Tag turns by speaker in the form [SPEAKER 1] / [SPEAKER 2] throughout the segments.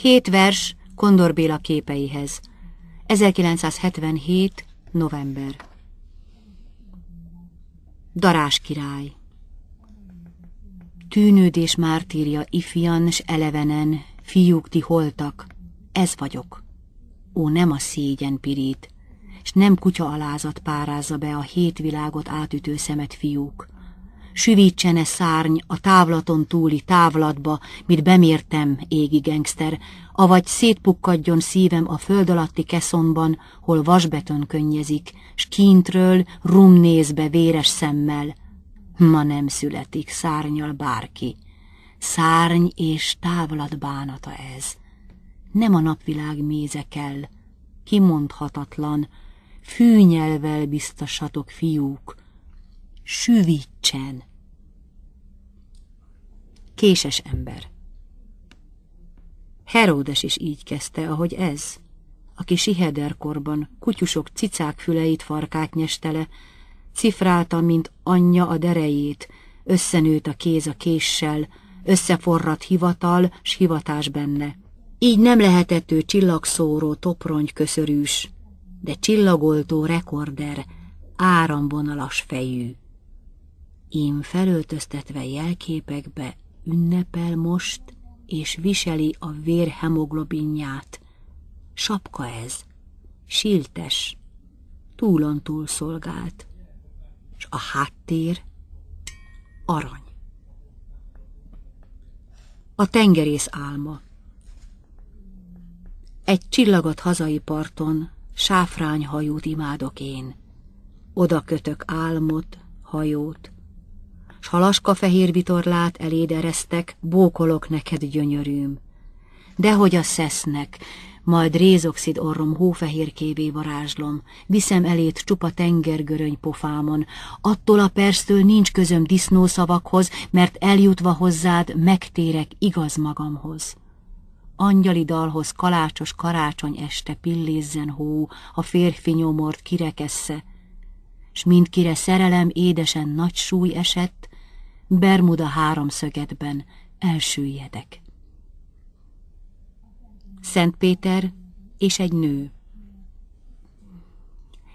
[SPEAKER 1] Hét vers Kondor Béla képeihez. 1977. november. Darás király. Tűnődés mártírja ifjan s elevenen, fiúk ti holtak, ez vagyok. Ó, nem a szégyen pirít, s nem kutya alázat párázza be a hét világot átütő szemet fiúk, süvítsene szárny a távlaton túli távlatba, mit bemértem, égi gengszter, avagy szétpukkadjon szívem a föld alatti keszonban, hol vasbeton könnyezik, s kintről rum néz be véres szemmel. Ma nem születik szárnyal bárki. Szárny és távlat bánata ez. Nem a napvilág méze kell, kimondhatatlan, fűnyelvel biztosatok fiúk, süvítsen! késes ember. Heródes is így kezdte, ahogy ez, aki sihederkorban kutyusok cicák füleit farkát nyestele, cifrálta, mint anyja a derejét, összenőtt a kéz a késsel, összeforrat hivatal, s hivatás benne. Így nem lehetett ő csillagszóró toprony köszörűs, de csillagoltó rekorder, áramvonalas fejű. Ím felöltöztetve jelképekbe ünnepel most, és viseli a vér hemoglobinját. Sapka ez, siltes, túlontúl szolgált, és a háttér arany. A tengerész álma Egy csillagot hazai parton, sáfrányhajót imádok én, oda kötök álmot, hajót, s halaska fehér vitorlát elédereztek, bókolok neked gyönyörűm. Dehogy a szesznek, majd rézoxid orrom hófehérkévé varázslom, viszem elét csupa tengergöröny pofámon, attól a perstől nincs közöm disznószavakhoz, mert eljutva hozzád megtérek igaz magamhoz. Angyali dalhoz kalácsos karácsony este pillézzen hó, a férfi nyomort kirekessze, s mindkire szerelem édesen nagy súly esett, Bermuda háromszögetben elsüllyedek. Szent Péter és egy nő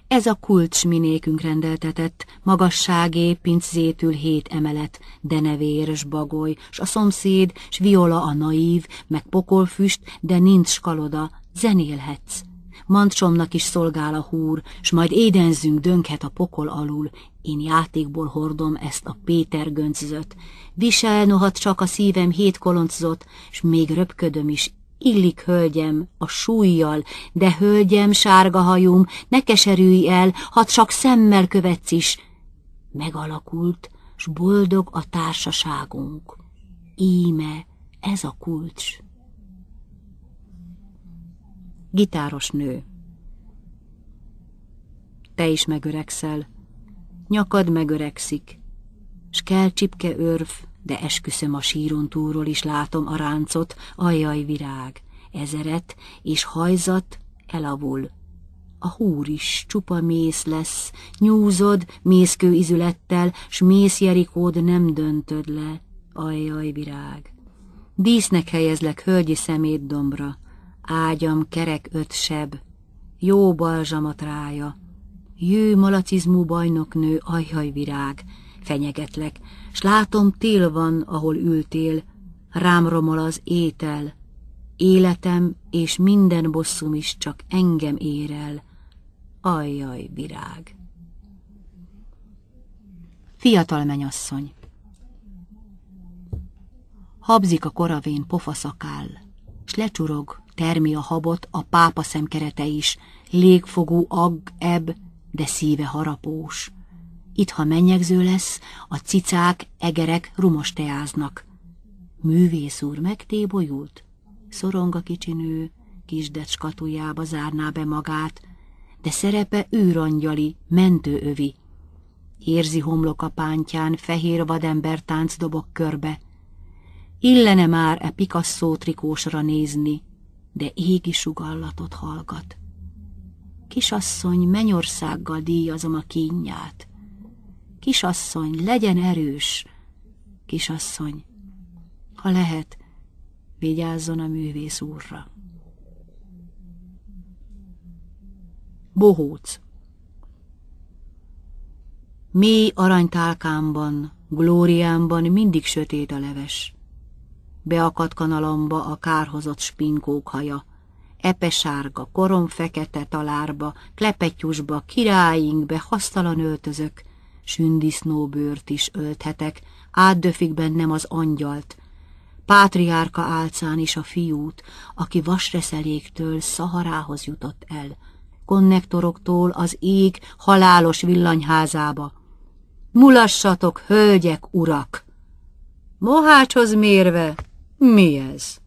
[SPEAKER 1] ez a kulcs minékünk rendeltetett, magasságé pinczétül hét emelet, de s bagoly, s a szomszéd, s viola a naív, meg pokolfüst, de nincs skaloda, zenélhetsz, mancsomnak is szolgál a húr, s majd édenzünk dönket a pokol alul, én játékból hordom ezt a Péter göncözöt. Visel nohat csak a szívem hét koloncot, s még röpködöm is, illik hölgyem a súlyjal, de hölgyem, sárga hajum, ne keserülj el, hadd csak szemmel követsz is. Megalakult, s boldog a társaságunk. Íme ez a kulcs gitáros nő. Te is megöregszel, nyakad megöregszik, s kell csipke örv, de esküszöm a síron túról is látom a ráncot, ajaj virág, ezeret és hajzat elavul. A húr is csupa mész lesz, nyúzod mészkő izülettel, s mészjerikód nem döntöd le, ajaj virág. Dísznek helyezlek hölgyi szemét dombra, ágyam kerek ötseb, jó balzsamat rája, jő malacizmú bajnoknő, ajhaj virág, fenyegetlek, s látom tél van, ahol ültél, rám romol az étel, életem és minden bosszum is csak engem ér el, ajjaj virág. Fiatal menyasszony Habzik a koravén pofaszakál, s lecsurog, termi a habot a pápa szemkerete is, légfogú agg ebb, de szíve harapós. Itt, ha mennyegző lesz, a cicák, egerek rumos teáznak. Művész úr megtébolyult, szorong a kicsi nő, kisdet zárná be magát, de szerepe őrangyali, mentőövi. Érzi homlok a pántján, fehér vadember tánc dobok körbe. Illene már e Picasso trikósra nézni, de égi sugallatot hallgat. Kisasszony, mennyországgal díjazom a kínját. Kisasszony, legyen erős! Kisasszony, ha lehet, vigyázzon a művész úrra. Bohóc Mély aranytálkámban, glóriámban mindig sötét a leves beakadt kanalamba a kárhozott spinkók haja. Epesárga, korom fekete talárba, klepetyusba, királyingbe hasztalan öltözök, sündisznóbőrt is ölthetek, átdöfik bennem az angyalt, pátriárka álcán is a fiút, aki vasreszeléktől szaharához jutott el, konnektoroktól az ég halálos villanyházába. Mulassatok, hölgyek, urak! Mohácshoz mérve! Mias.